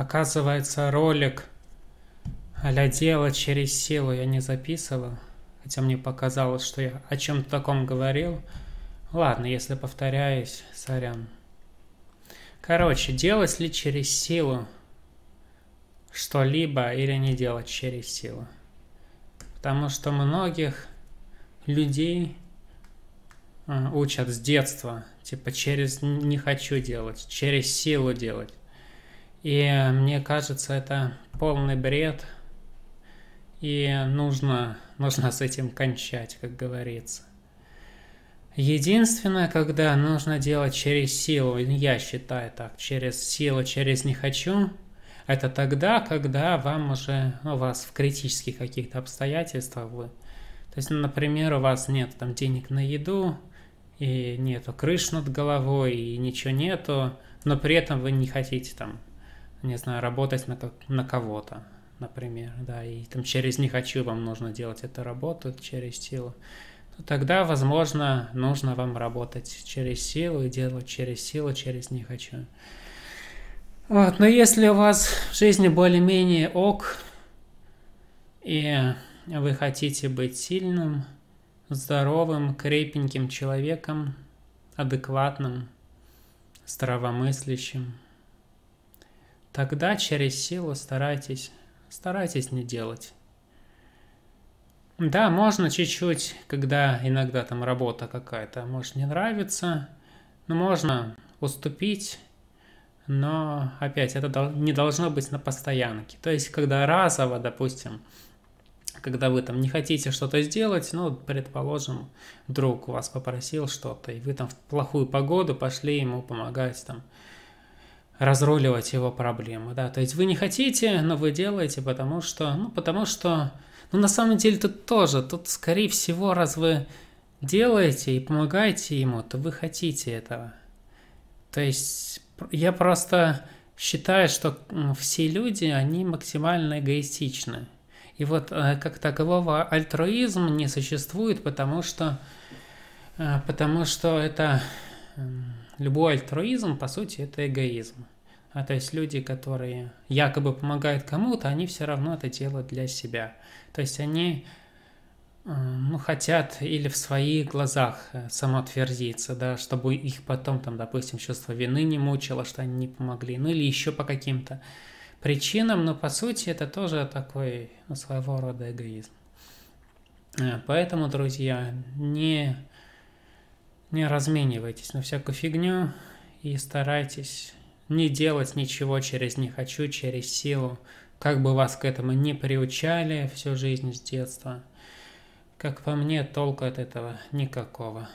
Оказывается, ролик а дело через силу я не записывал, хотя мне показалось, что я о чем-то таком говорил. Ладно, если повторяюсь, сорян. Короче, делать ли через силу что-либо или не делать через силу? Потому что многих людей э, учат с детства, типа через «не хочу делать», через силу делать. И мне кажется, это полный бред, и нужно, нужно с этим кончать, как говорится. Единственное, когда нужно делать через силу, я считаю так, через силу, через не хочу, это тогда, когда вам уже, ну, у вас в критических каких-то обстоятельствах вы. То есть, например, у вас нет там денег на еду, и нету крыш над головой, и ничего нету, но при этом вы не хотите там не знаю, работать на, как, на кого-то, например, да, и там через «не хочу» вам нужно делать эту работу, через силу, то тогда, возможно, нужно вам работать через силу и делать через силу, через «не хочу». Вот, но если у вас в жизни более-менее ок, и вы хотите быть сильным, здоровым, крепеньким человеком, адекватным, здравомыслящим – тогда через силу старайтесь, старайтесь не делать. Да, можно чуть-чуть, когда иногда там работа какая-то, может, не нравится, но можно уступить, но опять это не должно быть на постоянке. То есть, когда разово, допустим, когда вы там не хотите что-то сделать, ну, предположим, друг вас попросил что-то, и вы там в плохую погоду пошли ему помогать там, разруливать его проблемы, да, то есть вы не хотите, но вы делаете, потому что, ну, потому что, ну, на самом деле тут тоже, тут, скорее всего, раз вы делаете и помогаете ему, то вы хотите этого. То есть я просто считаю, что все люди, они максимально эгоистичны. И вот э, как такового альтруизм не существует, потому что, э, потому что это любой альтруизм, по сути, это эгоизм. А то есть люди, которые якобы помогают кому-то, они все равно это делают для себя. То есть они э, ну, хотят или в своих глазах э, самоотвердиться, да, чтобы их потом, там, допустим, чувство вины не мучило, что они не помогли, ну или еще по каким-то причинам, но по сути это тоже такой ну, своего рода эгоизм. Э, поэтому, друзья, не, не разменивайтесь на всякую фигню и старайтесь не делать ничего через «не хочу», через силу. Как бы вас к этому не приучали всю жизнь с детства, как по мне, толку от этого никакого.